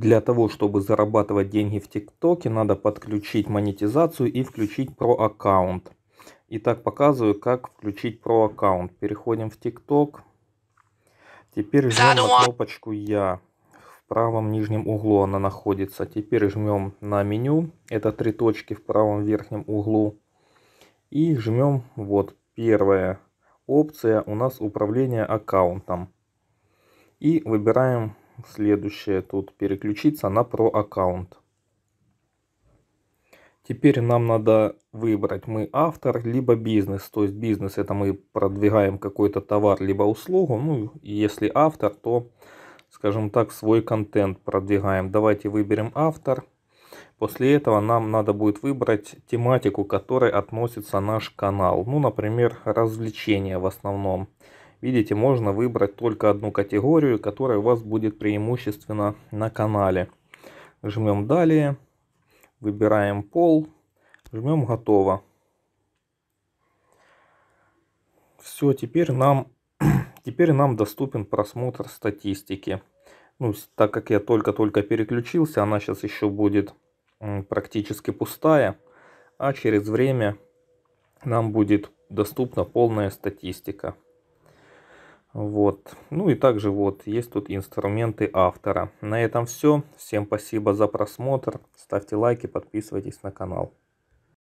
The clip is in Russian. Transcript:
для того, чтобы зарабатывать деньги в ТикТоке, надо подключить монетизацию и включить про аккаунт. Итак, показываю, как включить про аккаунт. Переходим в ТикТок. Теперь жмем на кнопочку «Я». В правом нижнем углу она находится. Теперь жмем на меню. Это три точки в правом верхнем углу. И жмем вот первая опция у нас управление аккаунтом. И выбираем следующее тут переключиться на про аккаунт. Теперь нам надо выбрать мы автор, либо бизнес. То есть бизнес это мы продвигаем какой-то товар, либо услугу. Ну, если автор, то, скажем так, свой контент продвигаем. Давайте выберем автор. После этого нам надо будет выбрать тематику, к которой относится наш канал. Ну, например, развлечения в основном. Видите, можно выбрать только одну категорию, которая у вас будет преимущественно на канале. Жмем «Далее», выбираем пол, жмем «Готово». Все, теперь нам, теперь нам доступен просмотр статистики. Ну, так как я только-только переключился, она сейчас еще будет практически пустая, а через время нам будет доступна полная статистика. Вот. Ну и также вот есть тут инструменты автора. На этом все. Всем спасибо за просмотр. Ставьте лайки, подписывайтесь на канал.